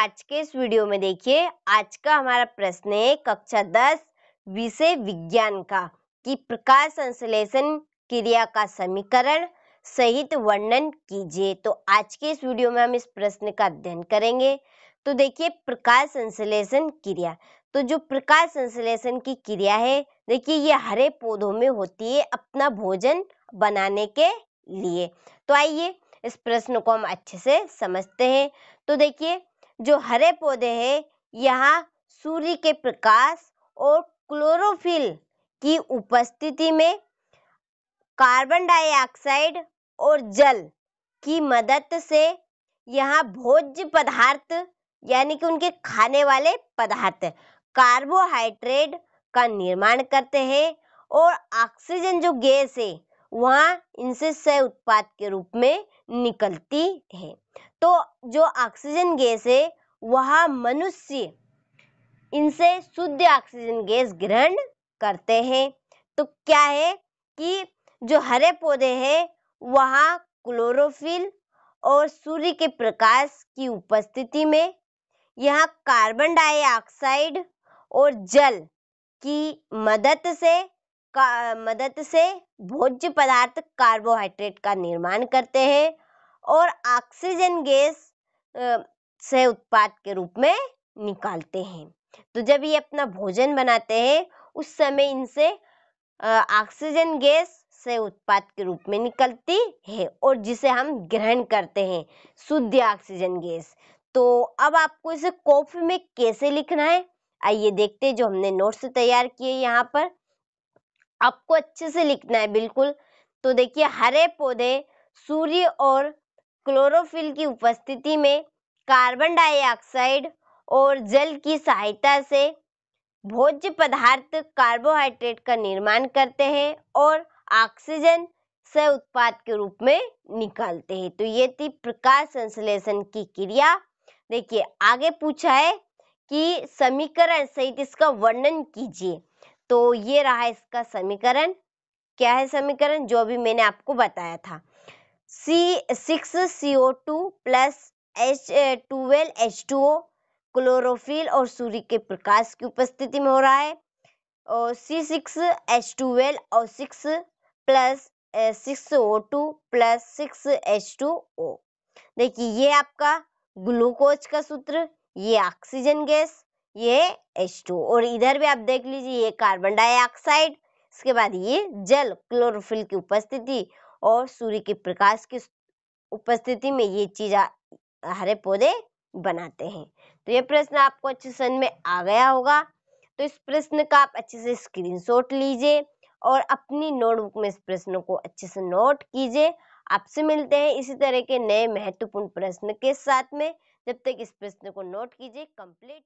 आज के इस वीडियो में देखिए आज का हमारा प्रश्न है कक्षा दस विषय विज्ञान का कि प्रकाश संश्लेषण क्रिया का समीकरण सहित वर्णन कीजिए तो आज के इस वीडियो में हम इस प्रश्न का अध्ययन करेंगे तो देखिए प्रकाश संश्लेषण क्रिया तो जो प्रकाश संश्लेषण की क्रिया है देखिए ये हरे पौधों में होती है अपना भोजन बनाने के लिए तो आइए इस प्रश्न को हम अच्छे से समझते हैं तो देखिए जो हरे पौधे हैं यहाँ सूर्य के प्रकाश और क्लोरोफिल की उपस्थिति में कार्बन डाइऑक्साइड और जल की मदद से यहाँ भोज्य पदार्थ यानी कि उनके खाने वाले पदार्थ कार्बोहाइड्रेट का निर्माण करते हैं और ऑक्सीजन जो गैस है वहाँ इनसे उत्पाद के रूप में निकलती है तो जो ऑक्सीजन गैस है वह मनुष्य इनसे शुद्ध ऑक्सीजन गैस ग्रहण करते हैं तो क्या है कि जो हरे पौधे हैं वहाँ क्लोरोफिल और सूर्य के प्रकाश की उपस्थिति में यह कार्बन डाइऑक्साइड और जल की मदद से का मदद से भोज्य पदार्थ कार्बोहाइड्रेट का निर्माण करते हैं और ऑक्सीजन गैस से उत्पाद के रूप में निकालते हैं तो जब ये अपना भोजन बनाते हैं उस समय इनसे ऑक्सीजन गैस से उत्पाद के रूप में निकलती है और जिसे हम ग्रहण करते हैं शुद्ध ऑक्सीजन गैस तो अब आपको इसे कॉफी में कैसे लिखना है आइए देखते हैं जो हमने नोट्स तैयार किए यहाँ पर आपको अच्छे से लिखना है बिल्कुल तो देखिए हरे पौधे सूर्य और क्लोरोफिल की उपस्थिति में कार्बन डाइऑक्साइड और जल की सहायता से भोज्य पदार्थ कार्बोहाइड्रेट का निर्माण करते हैं और ऑक्सीजन से उत्पाद के रूप में निकालते हैं तो ये थी प्रकाश संश्लेषण की क्रिया देखिए आगे पूछा है कि समीकरण सहित इसका वर्णन कीजिए तो ये रहा इसका समीकरण क्या है समीकरण जो अभी मैंने आपको बताया था C six C O two plus H twelve H two O chlorophyll और सूर्य के प्रकाश की उपस्थिति में हो रहा है और सी सिक्स एच टूवेल और six plus six O two plus six H two O देखिए ये आपका ग्लूकोज का सूत्र ये ऑक्सीजन गैस ये एच टू और इधर भी आप देख लीजिए ये कार्बन डाइऑक्साइड इसके बाद ये जल क्लोरोफिल की उपस्थिति और सूर्य के प्रकाश की उपस्थिति में ये चीज हरे पौधे बनाते हैं तो ये प्रश्न आपको अच्छे समझ में आ गया होगा तो इस प्रश्न का आप अच्छे से स्क्रीनशॉट लीजिए और अपनी नोटबुक में इस प्रश्न को अच्छे से नोट कीजिए आपसे मिलते हैं इसी तरह के नए महत्वपूर्ण प्रश्न के साथ में जब तक इस प्रश्न को नोट कीजिए कंप्लीट